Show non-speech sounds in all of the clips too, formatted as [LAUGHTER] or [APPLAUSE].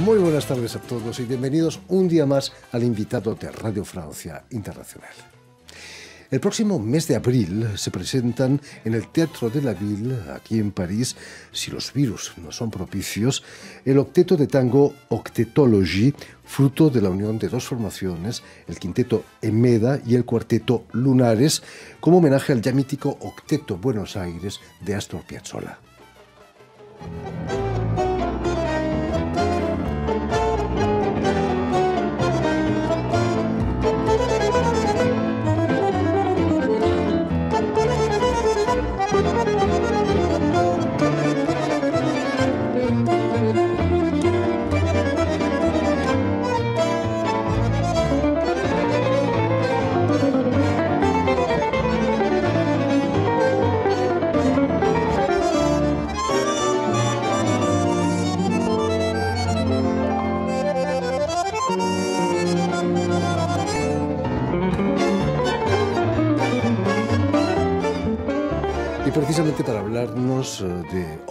Muy buenas tardes a todos y bienvenidos un día más al invitado de Radio Francia Internacional. El próximo mes de abril se presentan en el Teatro de la Ville, aquí en París, si los virus no son propicios, el octeto de tango Octetology, fruto de la unión de dos formaciones, el quinteto Emeda y el cuarteto Lunares, como homenaje al ya mítico Octeto Buenos Aires de Astor Piazzolla.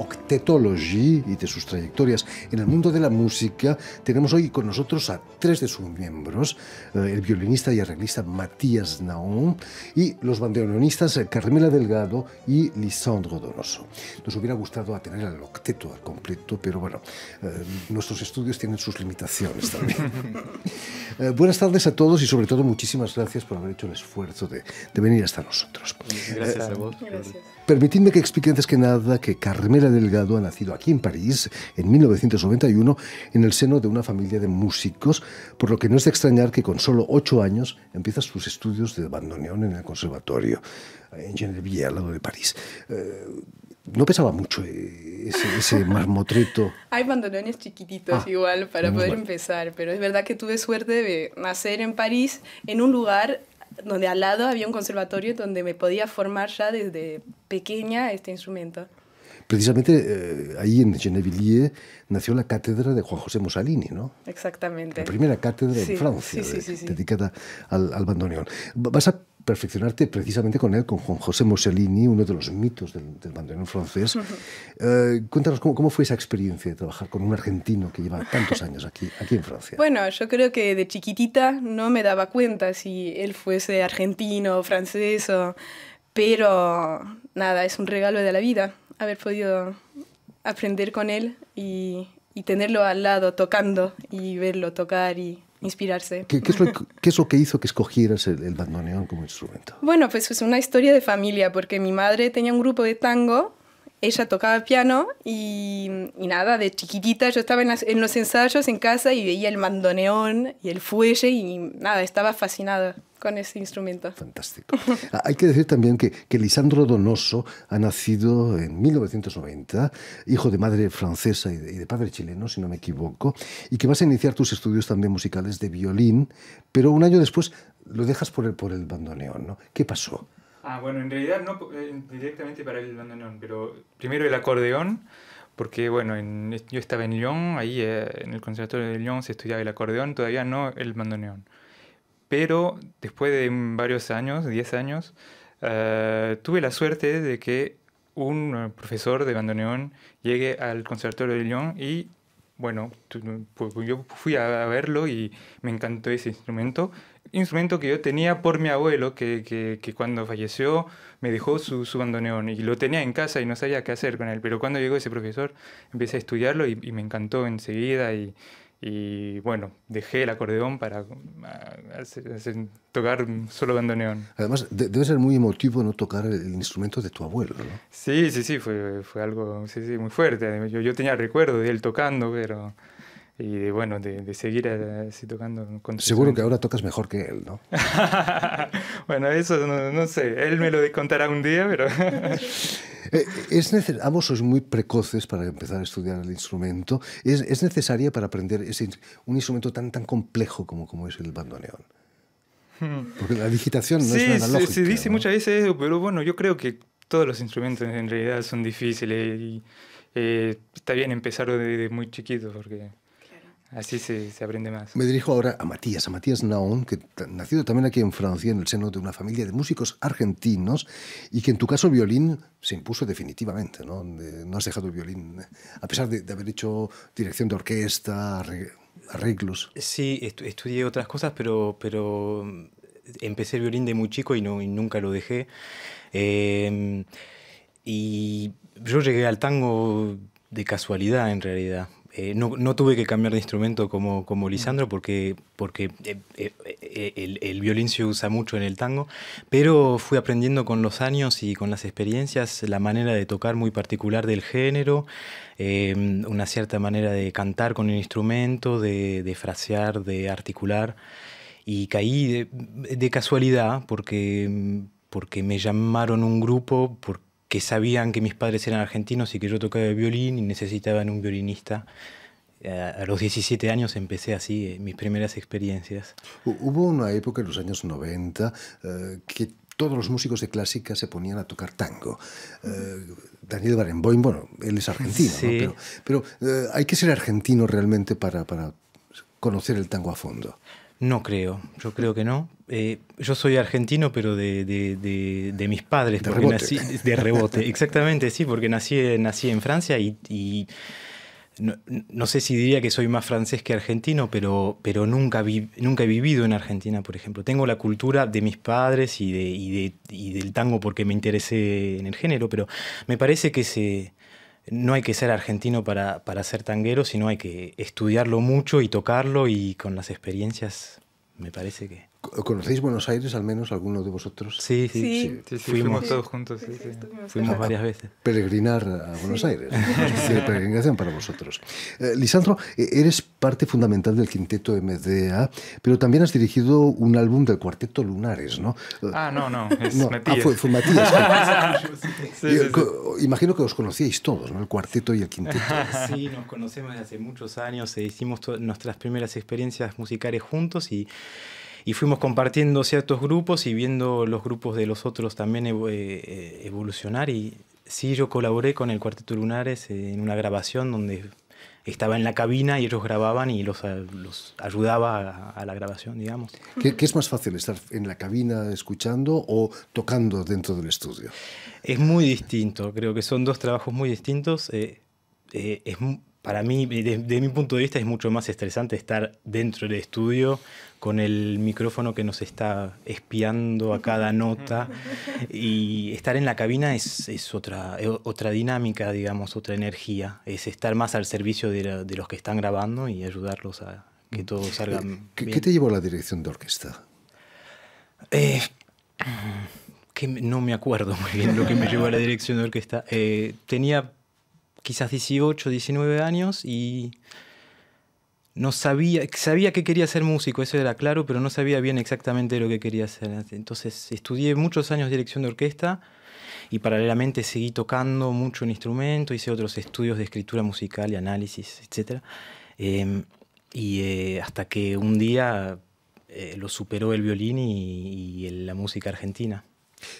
факт. Tetology y de sus trayectorias en el mundo de la música, tenemos hoy con nosotros a tres de sus miembros, eh, el violinista y arreglista Matías Naum, y los bandoneonistas eh, Carmela Delgado y Lisandro Doroso. Nos hubiera gustado tener al octeto al completo, pero bueno, eh, nuestros estudios tienen sus limitaciones también. [LAUGHS] buenas tardes a todos y sobre todo muchísimas gracias por haber hecho el esfuerzo de, venir hasta nosotros. Gracias a vos. Permitidme que explique antes que nada que Carmela Delgado ha nacido aquí en París en 1991 en el seno de una familia de músicos, por lo que no es de extrañar que con solo ocho años empieza sus estudios de bandoneón en el conservatorio en Genevieve al lado de París. Eh, no pesaba mucho eh, ese, ese [LAUGHS] marmotreto. Hay bandoneones chiquititos ah, igual para poder empezar, pero es verdad que tuve suerte de nacer en París, en un lugar donde al lado había un conservatorio donde me podía formar ya desde pequeña este instrumento. Precisamente eh, ahí en Gennevilliers nació la cátedra de Juan José Mussolini, ¿no? Exactamente. La primera cátedra en Francia, dedicada al, bandoneón. Vas a perfeccionarte precisamente con él, con Juan José Mussolini, uno de los mitos del, bandoneón francés. Eh, cuéntanos cómo, fue esa experiencia de trabajar con un argentino que lleva tantos años aquí, aquí en Francia. Bueno, yo creo que de chiquitita no me daba cuenta si él fuese argentino, o francés, pero nada, es un regalo de la vida haber podido aprender con él y, y tenerlo al lado tocando y verlo tocar y inspirarse. ¿Qué, es, lo, qué es, lo, que hizo que escogieras el, el, bandoneón como instrumento? Bueno, pues es una historia de familia, porque mi madre tenía un grupo de tango ella tocaba piano y, nada, de chiquitita yo estaba en, los ensayos en casa y veía el mandoneón y el fuelle y nada, estaba fascinada con ese instrumento. Fantástico. [LAUGHS] Ah, hay que decir también que, Lisandro Donoso ha nacido en 1990, hijo de madre francesa y de, padre chileno, si no me equivoco, y que vas a iniciar tus estudios también musicales de violín, pero un año después lo dejas por el, por el bandoneón, ¿no? ¿Qué pasó? Ah, bueno, en realidad no eh, directamente para el bandoneón, pero primero el acordeón, porque bueno, yo estaba en Lyon, ahí eh, en el Conservatorio de Lyon se estudiaba el acordeón, todavía no el bandoneón. Pero después de varios años, 10 años, eh, tuve la suerte de que un profesor de bandoneón llegue al Conservatorio de Lyon y bueno, pues, pues yo fui a verlo y me encantó ese instrumento. Instrumento que yo tenía por mi abuelo, que, que, cuando falleció me dejó su, su, bandoneón y lo tenía en casa y no sabía qué hacer con él. Pero cuando llegó ese profesor, empecé a estudiarlo y, y me encantó enseguida y y bueno, dejé el acordeón para ah, tocar solo bandoneón. Además, debe ser muy emotivo no tocar el instrumento de tu abuelo, ¿no? Sí, sí, sí, fue, fue algo muy fuerte. Yo, tenía recuerdos recuerdo de él tocando, pero... Y bueno, de, seguir así tocando. Seguro que ahora tocas mejor que él, ¿no? [LAUGHS] bueno, eso no, sé. Él me lo contará un día, pero... [LAUGHS] Eh, es ambos sois muy precoces para empezar a estudiar el instrumento. ¿Es, es necesaria para aprender ese, un instrumento tan, tan complejo como, como es el bandoneón? Hmm. Porque la digitación no es nada lógica, Se dice muchas veces eso, pero bueno, yo creo que todos los instrumentos en realidad son difíciles y eh, está bien empezar desde muy chiquito porque Así se, aprende más. Me dirijo ahora a Matías, a Matías Naón, que nacido también aquí en Francia, en el seno de una familia de músicos argentinos, y que en tu caso el violín se impuso definitivamente, ¿no? no has dejado el violín, a pesar de, haber hecho dirección de orquesta, arreglos. Sí, estudié otras cosas, pero, mm, empecé el violín de muy chico y, nunca lo dejé. Em, y yo llegué al tango de casualidad, en realidad. Eh, no, tuve que cambiar de instrumento como, como Lisandro porque, porque eh, eh, el, violín se usa mucho en el tango, pero fui aprendiendo con los años y con las experiencias la manera de tocar muy particular del género, em, una cierta manera de cantar con el instrumento, de, frasear, de articular, y caí de, de casualidad porque, porque me llamaron un grupo, que sabían que mis padres eran argentinos y que yo tocaba el violín y necesitaban un violinista. Eh, a los 17 años empecé así eh, mis primeras experiencias. Hubo una época en los años 90 eh, que todos los músicos de clásica se ponían a tocar tango. Daniel Barenboim, bueno, él es argentino, pero, hay que ser argentino realmente para, para conocer el tango a fondo. No creo, yo creo que no. Eh, yo soy argentino, pero de, mis padres, de rebote, [LAUGHS] exactamente, sí, porque nací, nací en Francia y, no, sé si diría que soy más francés que argentino, pero, pero nunca, vi, nunca he vivido en Argentina, por ejemplo. Tengo la cultura de mis padres y, y, y del tango porque me interesé en el género, pero me parece que se no hay que ser argentino para, para, ser tanguero, sino hay que estudiarlo mucho y tocarlo y con las experiencias me parece que... ¿Conocéis Buenos Aires al menos alguno de vosotros? Sí, sí, fuimos, todos juntos. Fuimos varias veces. Peregrinar a Buenos Aires, peregrinación para vosotros. Eh, Lisandro, e-, eres parte fundamental del quinteto MDA, pero también has dirigido un álbum del cuarteto Lunares, ¿no? Ah, no, no, [LAUGHS] es ah, Matías. Ah, fue, fue Matías. [LAUGHS] Imagino que os conocíais todos, ¿no? El cuarteto y el quinteto. [LAUGHS] Sí, nos conocemos desde hace muchos años, e hicimos nuestras primeras experiencias musicales juntos y y fuimos compartiendo ciertos grupos y viendo los grupos de los otros también eh, eh, evolucionar y sí yo colaboré con el Cuarteto Lunares en una grabación donde estaba en la cabina y ellos grababan y los, los ayudaba a, la grabación, digamos. ¿Qué, es más fácil, estar en la cabina escuchando o tocando dentro del estudio? Es muy distinto, creo que son dos trabajos muy distintos. Eh, es, para mí, desde de mi punto de vista, es mucho más estresante estar dentro del estudio con el micrófono que nos está espiando a cada nota. Y estar en la cabina es, otra, eh, otra dinámica, digamos, otra energía. Es estar más al servicio de, los que están grabando y ayudarlos a que todo eh, salga bien. ¿Qué te llevó a la dirección de orquesta? Eh, no me acuerdo muy bien lo que me llevó a la dirección de orquesta. tenía quizás 18, 19 años y no sabía, sabía que quería ser músico, eso era claro, pero no sabía bien exactamente lo que quería hacer. Entonces estudié muchos años dirección de orquesta y paralelamente seguí tocando mucho un instrumento, hice otros estudios de escritura musical y análisis, etc. Em, y eh, hasta que un día eh, lo superó el violín y, la música argentina.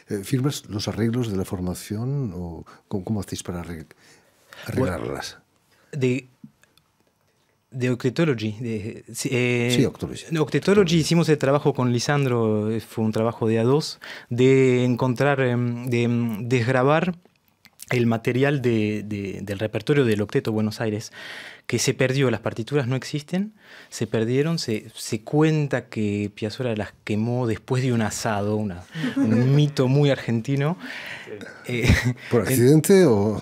Eh, ¿Firmas los arreglos de la formación o cómo, hacéis para arreglarlas? de Octetology. De, sí, eh, Octetology. Octetology. hicimos el trabajo con Lisandro, eh, fue un trabajo de A2, de encontrar, em, de em, desgrabar el material del repertorio del Octeto Buenos Aires, que se perdió, las partituras no existen, se perdieron, se, cuenta que Piazzolla las quemó después de un asado, una, un mito muy argentino. Eh, ¿Por accidente o...?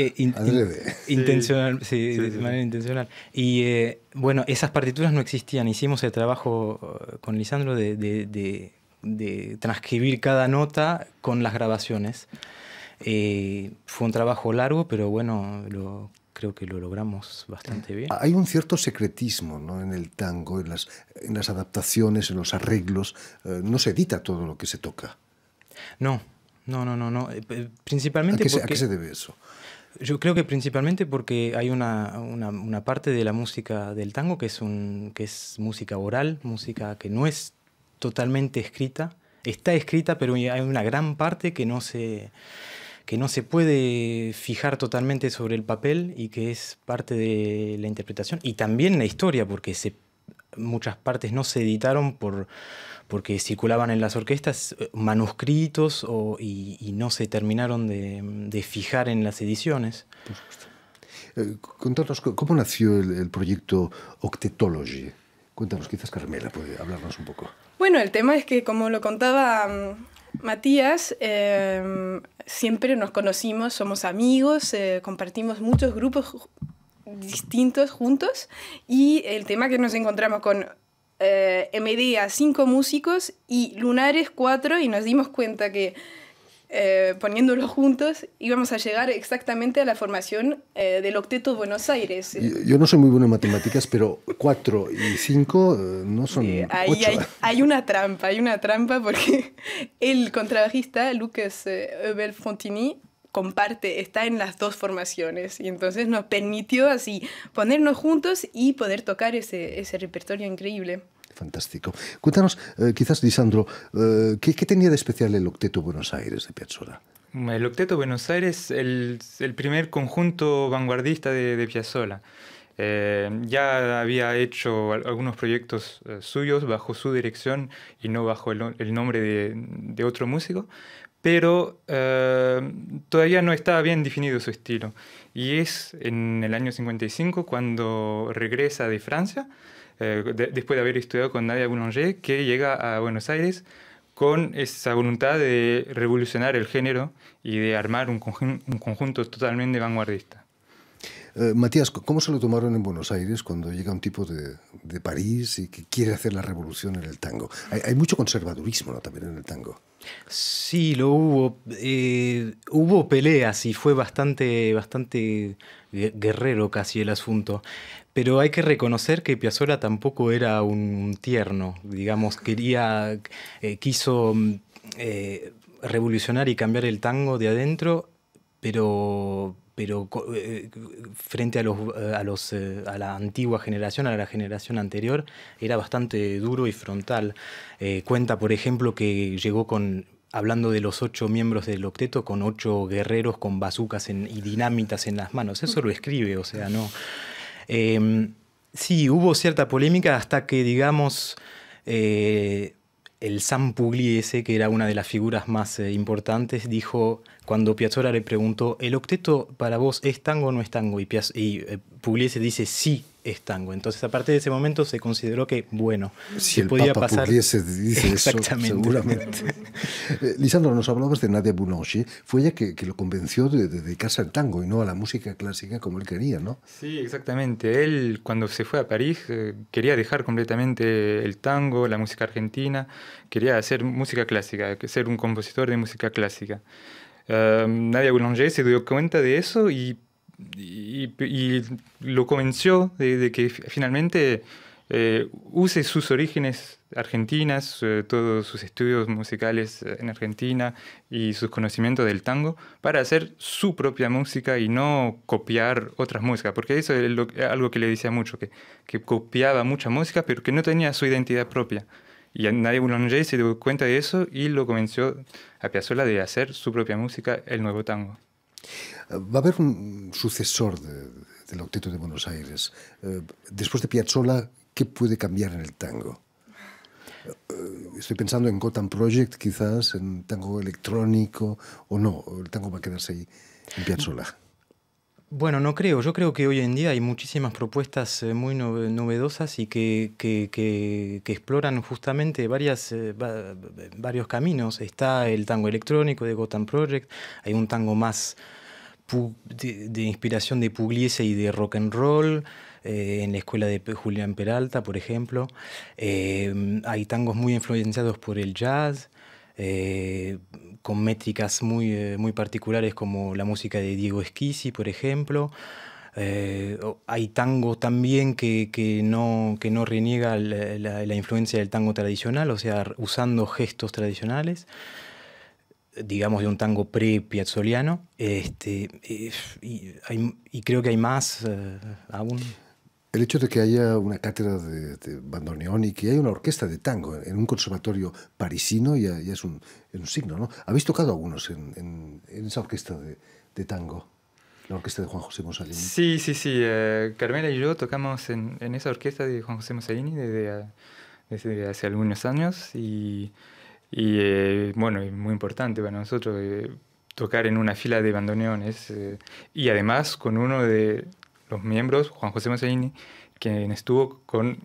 Eh, [LAUGHS] intencional, sí. de manera intencional. Y eh, bueno, esas partituras no existían. Hicimos el trabajo eh, con Lisandro de, de, transcribir cada nota con las grabaciones. fue un trabajo largo, pero bueno, lo, creo que lo logramos bastante bien. Hay un cierto secretismo ¿no? en el tango, en las, en las adaptaciones, en los arreglos. no se edita todo lo que se toca. No, no, no, no, no. Principalmente porque... ¿A qué se debe eso? Yo creo que principalmente porque hay una, parte de la música del tango que es, un, que es música oral, música que no es totalmente escrita. Está escrita, pero hay una gran parte que no se, que no se puede fijar totalmente sobre el papel y que es parte de la interpretación y también la historia, porque se muchas partes no se editaron por, porque circulaban en las orquestas eh, manuscritos o, y, no se terminaron de, fijar en las ediciones. Eh, ¿cómo nació el, proyecto Octetology? Cuéntanos, quizás Carmela puede hablarnos un poco. Bueno, el tema es que, como lo contaba mm, Matías, em, siempre nos conocimos, somos amigos, eh, compartimos muchos grupos distintos juntos y el tema que nos encontramos con eh, a cinco músicos y Lunares cuatro, y nos dimos cuenta que eh, poniéndolos juntos íbamos a llegar exactamente a la formación eh, del octeto Buenos Aires. Yo, no soy muy bueno en matemáticas, pero cuatro y cinco eh, no son... Hay, hay, una trampa, hay una trampa porque [LAUGHS] el contrabajista Lucas Ebel Fontini comparte, está en las dos formaciones y entonces nos permitió así ponernos juntos y poder tocar ese, ese repertorio increíble. Fantástico. Cuéntanos, eh, quizás, Lisandro, eh, ¿qué, tenía de especial el Octeto Buenos Aires de Piazzolla? El Octeto Buenos Aires, el, el primer conjunto vanguardista de, de Piazzolla. Eh, ya había hecho algunos proyectos suyos bajo su dirección y no bajo el, el nombre de, de otro músico, pero todavía no estaba bien definido su estilo. Y es en el año 55 cuando regresa de Francia, eh, después de haber estudiado con Nadia Boulanger, que llega a Buenos Aires con esa voluntad de revolucionar el género y de armar un conjunto totalmente vanguardista. Eh, Matías, ¿cómo se lo tomaron en Buenos Aires cuando llega un tipo de, París y que quiere hacer la revolución en el tango? Hay, mucho conservadurismo también en el tango. Sí, lo hubo. Eh, hubo peleas y fue bastante, bastante guerrero casi el asunto. Pero hay que reconocer que Piazzolla tampoco era un tierno. Digamos, quería, eh, quiso revolucionar y cambiar el tango de adentro, pero pero eh, eh, frente a, los, eh, los, a la antigua generación, a la generación anterior, era bastante duro y frontal. cuenta, por ejemplo, que llegó con hablando de los ocho miembros del octeto con ocho guerreros con bazucas y dinámitas en las manos. Eso lo escribe, o sea, no. Em, sí, hubo cierta polémica hasta que, digamos, el San Pugliese, que era una de las figuras más eh, importantes, dijo cuando Piazzolla le preguntó, ¿el octeto para vos es tango o no es tango? Y, eh, Pugliese dice, sí, es tango. Entonces, a partir de ese momento se consideró que, bueno, si se el podía Papa pasar. Pudiese, dice [LAUGHS] Exactamente. Eso, seguramente. [LAUGHS] Eh, Lisandro, nos hablabas de Nadia Boulanger. Fue ella que, lo convenció de, dedicarse al tango y no a la música clásica como él quería, ¿no? Sí, exactamente. Él, cuando se fue a París, eh, quería dejar completamente el tango, la música argentina, quería hacer música clásica, ser un compositor de música clásica. Em, Nadia Boulanger se dio cuenta de eso y y, lo convenció de, que finalmente eh, use sus orígenes argentinas, eh, todos sus estudios musicales eh, en Argentina y sus conocimientos del tango para hacer su propia música y no copiar otras músicas, porque eso es algo que le decía mucho, que, copiaba mucha música pero que no tenía su identidad propia. Y Nadie Boulanger se dio cuenta de eso y lo convenció a Piazzolla de hacer su propia música, el nuevo tango. Va a haber un sucesor del Octeto de Buenos Aires. Eh, después de Piazzolla, ¿qué puede cambiar en el tango? Eh, estoy pensando en Gotham Project, quizás, en tango electrónico, o no, el tango va a quedarse ahí en Piazzolla. Bueno, no creo. Yo creo que hoy en día hay muchísimas propuestas eh, muy novedosas y que, que, exploran justamente varias, eh, varios caminos. Está el tango electrónico de Gotham Project, hay un tango más de, inspiración de Pugliese y de rock and roll. Eh, en la escuela de Julián Peralta, por ejemplo. hay tangos muy influenciados por el jazz. Eh, con métricas muy, eh, muy particulares como la música de Diego Esquisi, por ejemplo. Eh, hay tango también que, que, no, que no reniega la, influencia del tango tradicional, o sea, usando gestos tradicionales, digamos de un tango pre-piazzoliano. Este, y, y, creo que hay más aún. El hecho de que haya una cátedra de, bandoneón y que haya una orquesta de tango en un conservatorio parisino ya, es, un, signo, ¿no? ¿Habéis tocado algunos en, esa orquesta de, tango? La orquesta de Juan José Mussolini. Sí, sí, sí. Eh, Carmela y yo tocamos en, esa orquesta de Juan José Mussolini desde, hace algunos años y, eh, bueno, es muy importante para nosotros eh, tocar en una fila de bandoneones y además con uno de los miembros, Juan José Mussolini, quien estuvo con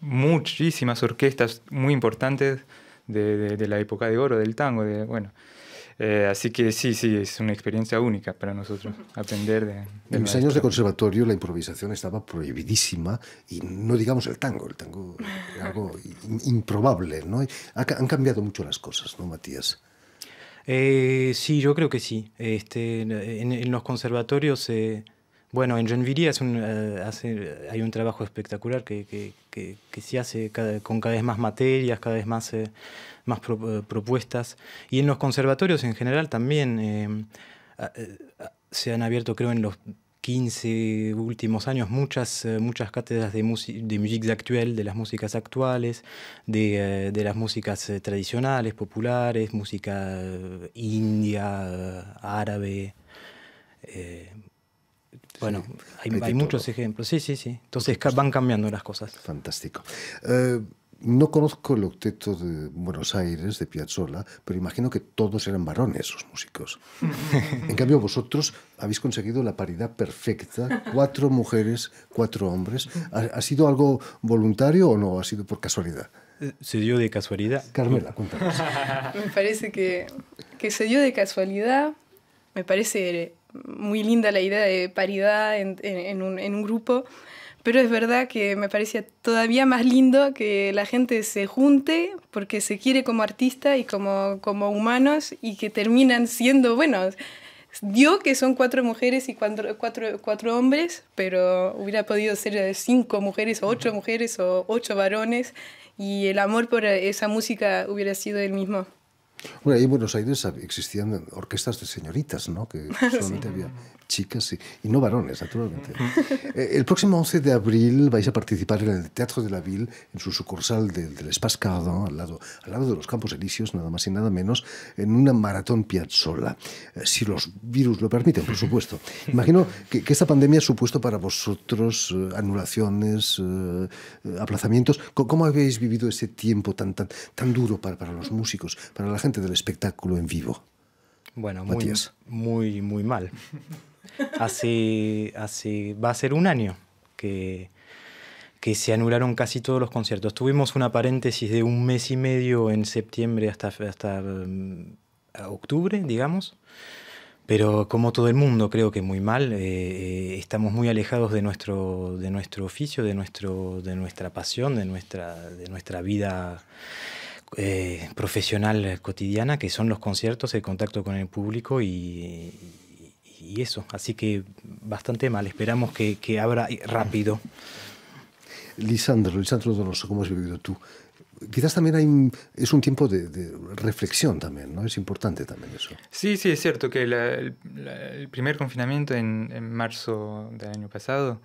muchísimas orquestas muy importantes de, de, la época de oro, del tango, de, bueno. Eh, así que sí, sí, es una experiencia única para nosotros aprender de... en mis años de conservatorio la improvisación estaba prohibidísima y no digamos el tango, el tango era algo improbable, ¿no? han cambiado mucho las cosas, ¿no, Matías? Eh, sí, yo creo que sí. Este, en, los conservatorios... Bueno, en Genviria eh, hace hay un trabajo espectacular que, que, que, se hace con cada vez más materias, cada vez más, eh, más eh, propuestas. Y en los conservatorios en general también se han abierto, creo, en los 15 últimos años muchas, muchas cátedras de, de musiques actual, de las músicas actuales, de, de, las músicas tradicionales, populares, música india, árabe. Bueno, hay, muchos ejemplos, sí, sí, sí. Entonces van cambiando las cosas. Fantástico. Eh, no conozco el octeto de Buenos Aires, de Piazzolla, pero imagino que todos eran varones, esos músicos. [LAUGHS] en cambio, vosotros habéis conseguido la paridad perfecta, cuatro mujeres, cuatro hombres. ¿Ha, sido algo voluntario o no? ¿Ha sido por casualidad? Eh, se dio de casualidad. Carmela, cuéntanos. [LAUGHS] me parece que, que, se dio de casualidad. Me parece muy linda la idea de paridad en, un, grupo, pero es verdad que me parecía todavía más lindo que la gente se junte porque se quiere como artista y como, humanos y que terminan siendo, bueno, dio que son cuatro mujeres y cuatro hombres, pero hubiera podido ser eh, cinco mujeres o ocho mujeres o ocho varones y el amor por esa música hubiera sido el mismo. Bueno, ahí en Buenos Aires existían orquestas de señoritas, ¿no? Que [LAUGHS] solamente había chicas y, no varones, naturalmente. [LAUGHS] Eh, el próximo 11 de abril vais a participar en el Teatro de la Ville, en su sucursal del, del al lado, al lado de los Campos Elíseos, nada más y nada menos, en una maratón piazzola, eh, si los virus lo permiten, por supuesto. [LAUGHS] Imagino que, esta pandemia ha supuesto para vosotros eh, anulaciones, aplazamientos. ¿Cómo, ¿Cómo, habéis vivido ese tiempo tan, tan, duro para, para los músicos, para la gente? del espectáculo en vivo? Bueno, muy, muy, muy mal. Así, así va a ser un año que, que se anularon casi todos los conciertos. Tuvimos una paréntesis de un mes y medio en septiembre hasta, hasta mm, octubre, digamos. Pero como todo el mundo, creo que muy mal. Eh, eh, estamos muy alejados de nuestro, de nuestro oficio, de, nuestro, de nuestra pasión, de nuestra, de nuestra vida eh, profesional eh, cotidiana, que son los conciertos, el contacto con el público y, eso. Así que bastante mal, esperamos que, que abra rápido. Lisandro, Lisandro Donoso, ¿cómo has vivido tú quizás también hay es un tiempo de, reflexión también, ¿no? Es importante también eso. Sí, sí, es cierto que el primer confinamiento en, marzo del año pasado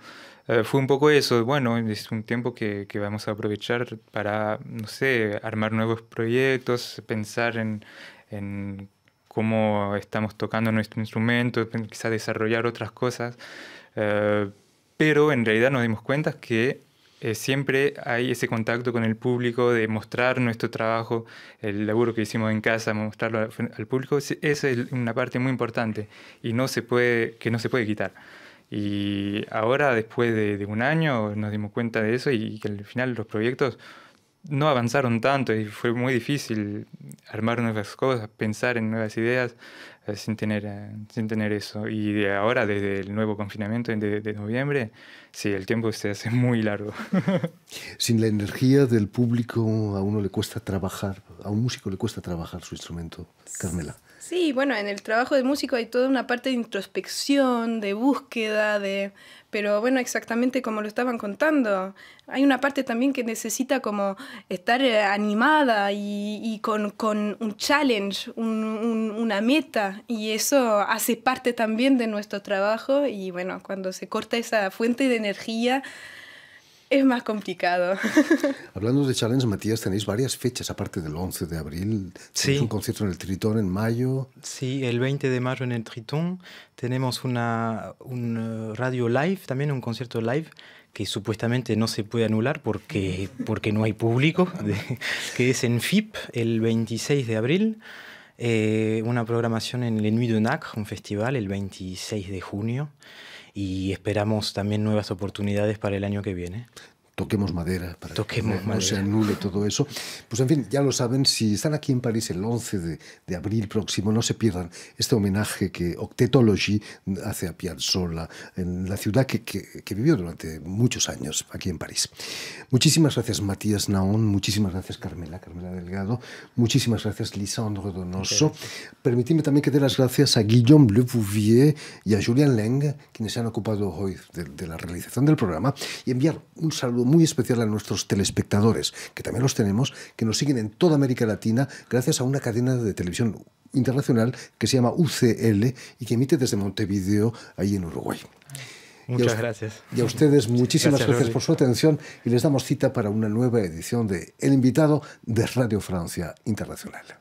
eh, fue un poco eso. Bueno, es un tiempo que, vamos a aprovechar para, no sé, armar nuevos proyectos, pensar en, cómo estamos tocando nuestro instrumento, quizás desarrollar otras cosas. Eh, pero en realidad nos dimos cuenta que eh, siempre hay ese contacto con el público, de mostrar nuestro trabajo, el laburo que hicimos en casa, mostrarlo al, público, esa es una parte muy importante y no se puede, que no se puede quitar. Y ahora, después de, de un año, nos dimos cuenta de eso y que al final los proyectos no avanzaron tanto y fue muy difícil armar nuevas cosas, pensar en nuevas ideas. Eh, sin tener, eh, sin eso. Y ahora, desde el nuevo confinamiento de, noviembre, sí, el tiempo se hace muy largo. [LAUGHS] sin la energía del público a uno le cuesta trabajar, a un músico le cuesta trabajar su instrumento, Carmela. Sí, bueno, en el trabajo de músico hay toda una parte de introspección, de búsqueda, de... Pero bueno, exactamente como lo estaban contando, hay una parte también que necesita como estar eh, animada y, con, un challenge, una meta y eso hace parte también de nuestro trabajo y bueno, cuando se corta esa fuente de energía es más complicado. [LAUGHS] Hablando de Challenge, Matías, tenéis varias fechas, aparte del 11 de abril. Sí. un concierto en el Tritón en mayo. Sí, el 20 de mayo en el Tritón. Tenemos una, un eh, radio live, también un concierto live, que supuestamente no se puede anular porque, porque no hay público, [LAUGHS] que es en FIP el 26 de abril. Eh, una programación en le Nuit de Nacre, un festival, el 26 de junio. Y esperamos también nuevas oportunidades para el año que viene toquemos madera para que no, se anule todo eso. Pues en fin, ya lo saben, si están aquí en París el 11 de, abril próximo, no se pierdan este homenaje que Octetology hace a Piazzolla, en la ciudad que, que, vivió durante muchos años aquí en París. Muchísimas gracias Matías Naón, muchísimas gracias Carmela, Carmela Delgado, muchísimas gracias Lisandro Donoso. Permitidme también que dé las gracias a Guillaume Le Bouvier y a Julian Leng, quienes se han ocupado hoy de la realización del programa, y enviar un saludo muy especial a nuestros telespectadores, que también los tenemos, que nos siguen en toda América Latina gracias a una cadena de televisión internacional que se llama UCL y que emite desde Montevideo, ahí en Uruguay. Muchas gracias. Y a ustedes [LAUGHS] muchísimas gracias por su atención y les damos cita para una nueva edición de El invitado de Radio Francia Internacional.